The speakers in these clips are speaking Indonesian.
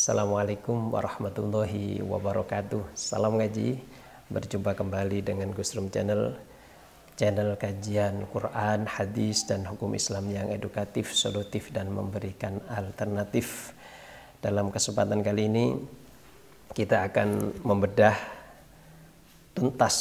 Assalamualaikum warahmatullahi wabarakatuh. Salam ngaji. Berjumpa kembali dengan Gusrum Channel, channel kajian Quran, hadis dan hukum Islam yang edukatif, solutif dan memberikan alternatif. Dalam kesempatan kali ini kita akan membedah tuntas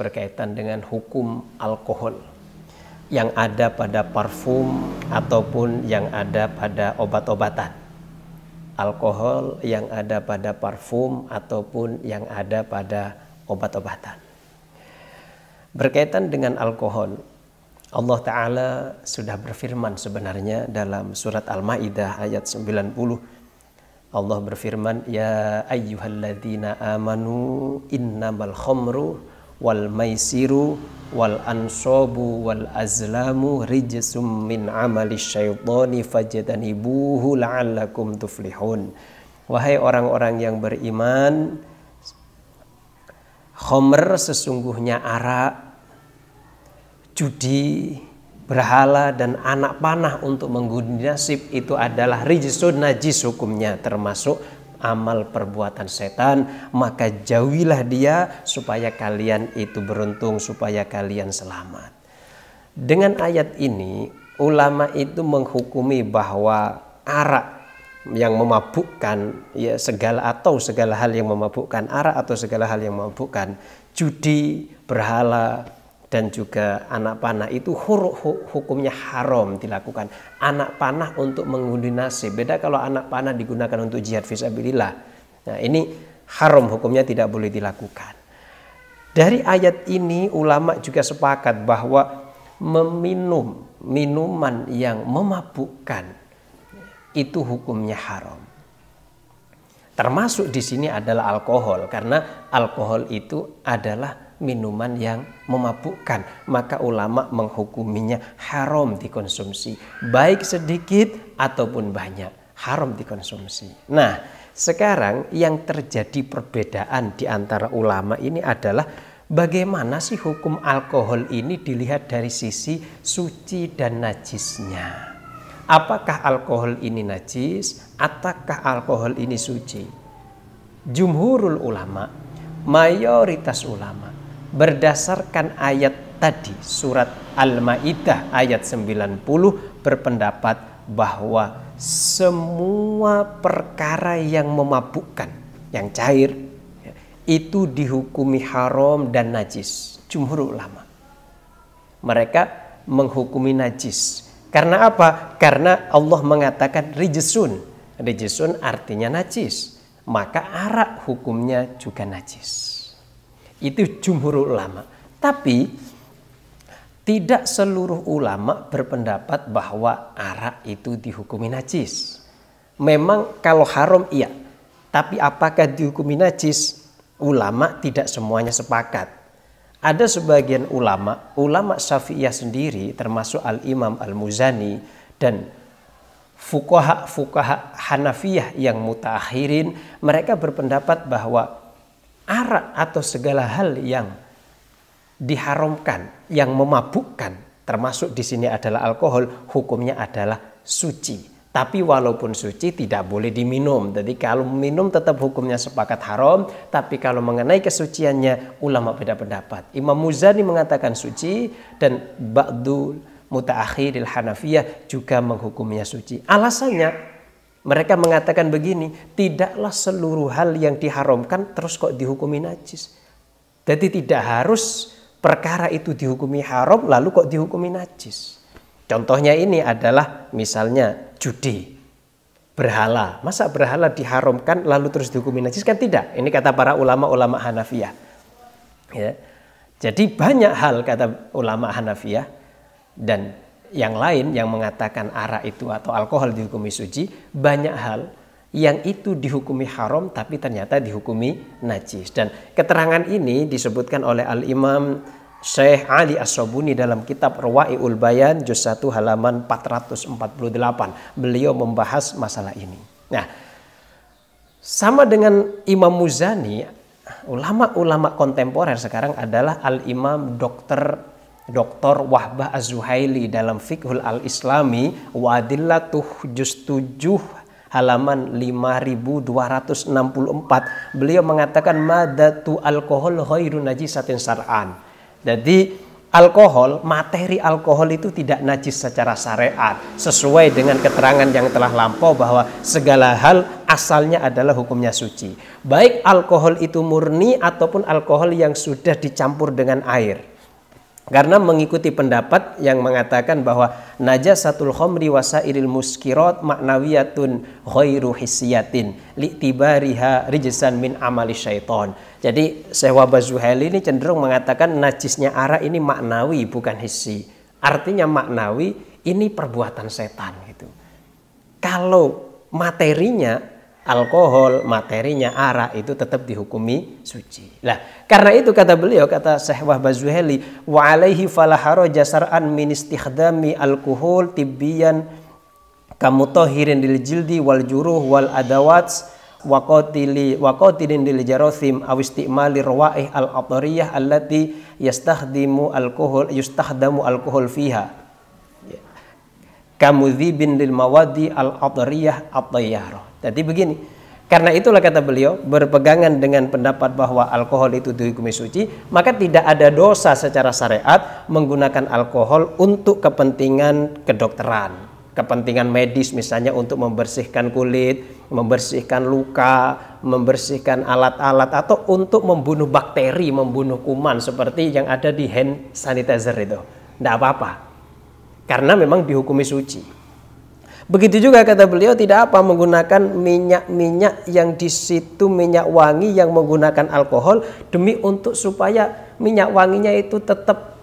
berkaitan dengan hukum alkohol yang ada pada parfum ataupun yang ada pada obat-obatan alkohol yang ada pada parfum ataupun yang ada pada obat-obatan. Berkaitan dengan alkohol, Allah Ta'ala sudah berfirman sebenarnya dalam surat Al-Ma'idah ayat 90. Allah berfirman, Ya ayyuhalladzina amanu innamal khomru wal maisiru wal ansobu wal azlamu rijsum min amali syaitani fajtanibuhu la'allakum tuflihun wahai orang-orang yang beriman khomer sesungguhnya arak judi berhala dan anak panah untuk menggunakan nasib itu adalah rijisun najis hukumnya termasuk amal perbuatan setan, maka jauhilah dia supaya kalian itu beruntung, supaya kalian selamat. Dengan ayat ini, ulama itu menghukumi bahwa arak yang memabukkan ya segala atau segala hal yang memabukkan arak atau segala hal yang memabukkan judi berhala dan juga anak panah itu hukumnya haram dilakukan. Anak panah untuk mengundi nasib. Beda kalau anak panah digunakan untuk jihad fisabilillah. Nah, ini haram hukumnya tidak boleh dilakukan. Dari ayat ini ulama juga sepakat bahwa meminum minuman yang memabukkan itu hukumnya haram. Termasuk di sini adalah alkohol karena alkohol itu adalah minuman yang memabukkan. Maka ulama menghukuminya haram dikonsumsi. Baik sedikit ataupun banyak. Haram dikonsumsi. Nah sekarang yang terjadi perbedaan di antara ulama ini adalah bagaimana sih hukum alkohol ini dilihat dari sisi suci dan najisnya. Apakah alkohol ini najis ataukah alkohol ini suci? Jumhurul ulama, mayoritas ulama berdasarkan ayat tadi surat Al-Maidah ayat 90 berpendapat bahwa semua perkara yang memabukkan, yang cair itu dihukumi haram dan najis. Jumhur ulama. Mereka menghukumi najis. Karena apa? Karena Allah mengatakan rijisun. Rijisun artinya najis. Maka arak hukumnya juga najis. Itu jumhur ulama. Tapi tidak seluruh ulama berpendapat bahwa arak itu dihukumi najis. Memang kalau haram iya, tapi apakah dihukumi najis? Ulama tidak semuanya sepakat ada sebagian ulama, ulama Syafi'iyah sendiri termasuk Al-Imam Al-Muzani dan fukaha fukaha Hanafiyah yang mutakhirin mereka berpendapat bahwa arak atau segala hal yang diharamkan, yang memabukkan, termasuk di sini adalah alkohol, hukumnya adalah suci. Tapi walaupun suci tidak boleh diminum. Jadi kalau minum tetap hukumnya sepakat haram. Tapi kalau mengenai kesuciannya ulama beda pendapat. Imam Muzani mengatakan suci dan Ba'dul Muta'akhiril Hanafiyah juga menghukumnya suci. Alasannya mereka mengatakan begini, tidaklah seluruh hal yang diharamkan terus kok dihukumi najis. Jadi tidak harus perkara itu dihukumi haram lalu kok dihukumi najis. Contohnya ini adalah misalnya judi, berhala. Masa berhala diharamkan lalu terus dihukumi najis? Kan tidak. Ini kata para ulama-ulama Hanafiyah. Ya. Jadi banyak hal kata ulama Hanafiyah dan yang lain yang mengatakan arak itu atau alkohol dihukumi suci, banyak hal yang itu dihukumi haram tapi ternyata dihukumi najis. Dan keterangan ini disebutkan oleh Al-Imam Syekh Ali As-Sobuni dalam kitab Ruwai'ul Bayan juz 1 halaman 448. Beliau membahas masalah ini. Nah, sama dengan Imam Muzani, ulama-ulama kontemporer sekarang adalah Al-Imam Dr. Dr. Wahbah Az-Zuhaili dalam Fiqhul Al-Islami Wadillatuh Juz 7 halaman 5264 beliau mengatakan madatu alkohol khairu najisatin sar'an. Jadi alkohol, materi alkohol itu tidak najis secara syariat sesuai dengan keterangan yang telah lampau bahwa segala hal asalnya adalah hukumnya suci. Baik alkohol itu murni ataupun alkohol yang sudah dicampur dengan air. Karena mengikuti pendapat yang mengatakan bahwa najasatul khomri wasairil muskirat maknawiyatun ghairu hisiyatin li'tibariha rijisan min amali syaiton. Jadi Syekh Zuhaili ini cenderung mengatakan najisnya arah ini maknawi bukan hissi. Artinya maknawi ini perbuatan setan gitu. Kalau materinya alkohol, materinya arak itu tetap dihukumi suci. Lah, karena itu kata beliau kata Syekh Wahbah Zuhaili wa alaihi fala haraja sar'an min istikhdami alkohol tibbiyan Kamutohirin lil jildi wal juruh wal adawat wa qatili wa lil jarathim aw istimali rawaih al athariyah allati yastakhdimu alkohol yustakhdamu alkohol fiha ya. kamudhibin lil mawadi al atariyah atayyarah jadi begini, karena itulah kata beliau, berpegangan dengan pendapat bahwa alkohol itu dihukumi suci, maka tidak ada dosa secara syariat menggunakan alkohol untuk kepentingan kedokteran. Kepentingan medis misalnya untuk membersihkan kulit, membersihkan luka, membersihkan alat-alat, atau untuk membunuh bakteri, membunuh kuman seperti yang ada di hand sanitizer itu. Tidak apa-apa. Karena memang dihukumi suci. Begitu juga kata beliau tidak apa menggunakan minyak-minyak yang di situ minyak wangi yang menggunakan alkohol demi untuk supaya minyak wanginya itu tetap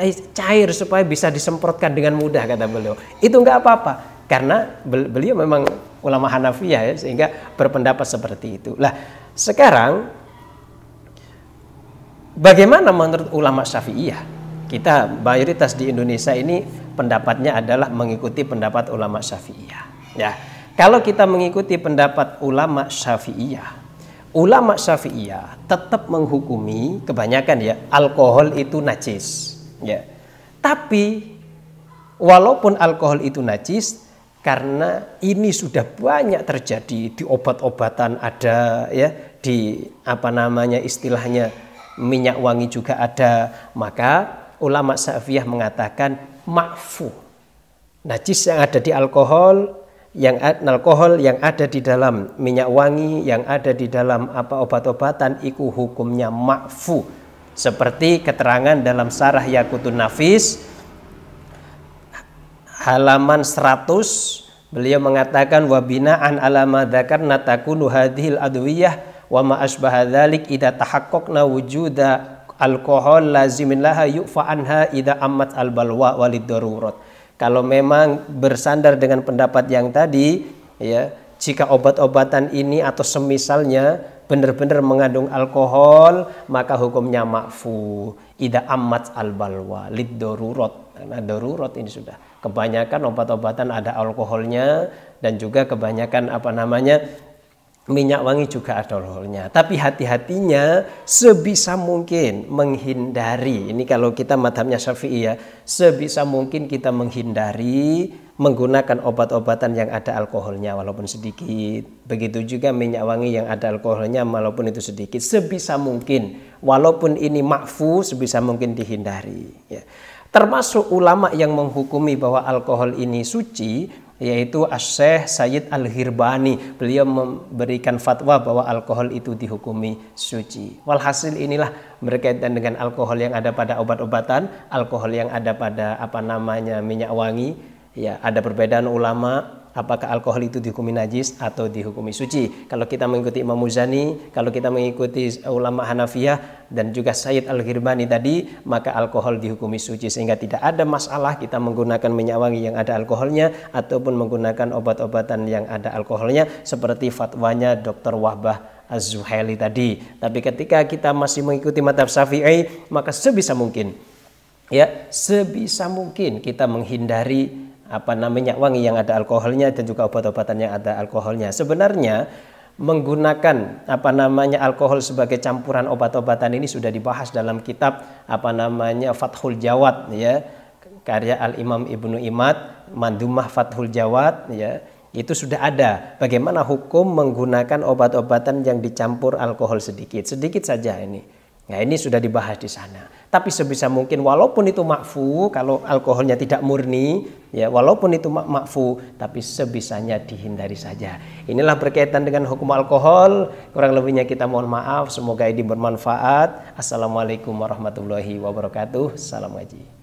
eh, cair supaya bisa disemprotkan dengan mudah kata beliau. Itu enggak apa-apa karena beliau memang ulama Hanafi ya sehingga berpendapat seperti itu. Lah sekarang bagaimana menurut ulama Syafi'iyah? kita mayoritas di Indonesia ini pendapatnya adalah mengikuti pendapat ulama Syafi'iyah. Ya. Kalau kita mengikuti pendapat ulama Syafi'iyah, ulama Syafi'iyah tetap menghukumi kebanyakan ya alkohol itu najis. Ya. Tapi walaupun alkohol itu najis karena ini sudah banyak terjadi di obat-obatan ada ya di apa namanya istilahnya minyak wangi juga ada maka ulama Sa'fiyah mengatakan makfu Najis yang ada di alkohol, yang alkohol yang ada di dalam minyak wangi, yang ada di dalam apa obat-obatan ikut hukumnya makfu Seperti keterangan dalam Sarah Yakutun Nafis halaman 100 beliau mengatakan wabinaan alama dzakar natakunu hadhil adwiyah wa ma asbaha dzalik idza tahaqqaqna wujuda alkohol lazimin laha yu'fa anha ida amat al balwa walid darurat. Kalau memang bersandar dengan pendapat yang tadi, ya jika obat-obatan ini atau semisalnya benar-benar mengandung alkohol, maka hukumnya makfu. Ida amat al balwa lid darurat. Nah, darurat ini sudah kebanyakan obat-obatan ada alkoholnya dan juga kebanyakan apa namanya minyak wangi juga ada alkoholnya. Tapi hati-hatinya sebisa mungkin menghindari. Ini kalau kita madhabnya syafi'i ya. Sebisa mungkin kita menghindari menggunakan obat-obatan yang ada alkoholnya walaupun sedikit. Begitu juga minyak wangi yang ada alkoholnya walaupun itu sedikit. Sebisa mungkin. Walaupun ini makfu sebisa mungkin dihindari. Ya. Termasuk ulama yang menghukumi bahwa alkohol ini suci yaitu Asy-Syeikh Sayyid Al-Hirbani. Beliau memberikan fatwa bahwa alkohol itu dihukumi suci. Walhasil inilah berkaitan dengan alkohol yang ada pada obat-obatan, alkohol yang ada pada apa namanya minyak wangi, ya ada perbedaan ulama apakah alkohol itu dihukumi najis atau dihukumi suci. Kalau kita mengikuti Imam Muzani, kalau kita mengikuti ulama Hanafiyah dan juga Said al Ghirbani tadi, maka alkohol dihukumi suci sehingga tidak ada masalah kita menggunakan minyak wangi yang ada alkoholnya ataupun menggunakan obat-obatan yang ada alkoholnya seperti fatwanya Dr. Wahbah Az-Zuhaili tadi. Tapi ketika kita masih mengikuti madhab Syafi'i, maka sebisa mungkin ya, sebisa mungkin kita menghindari apa namanya wangi yang ada alkoholnya dan juga obat-obatan yang ada alkoholnya. Sebenarnya menggunakan apa namanya alkohol sebagai campuran obat-obatan ini sudah dibahas dalam kitab apa namanya Fathul Jawad ya karya Al Imam Ibnu Imad Mandumah Fathul Jawad ya itu sudah ada bagaimana hukum menggunakan obat-obatan yang dicampur alkohol sedikit sedikit saja ini Ya ini sudah dibahas di sana. Tapi sebisa mungkin walaupun itu makfu, kalau alkoholnya tidak murni, ya walaupun itu mak makfu, tapi sebisanya dihindari saja. Inilah berkaitan dengan hukum alkohol. Kurang lebihnya kita mohon maaf. Semoga ini bermanfaat. Assalamualaikum warahmatullahi wabarakatuh. Salam wajib.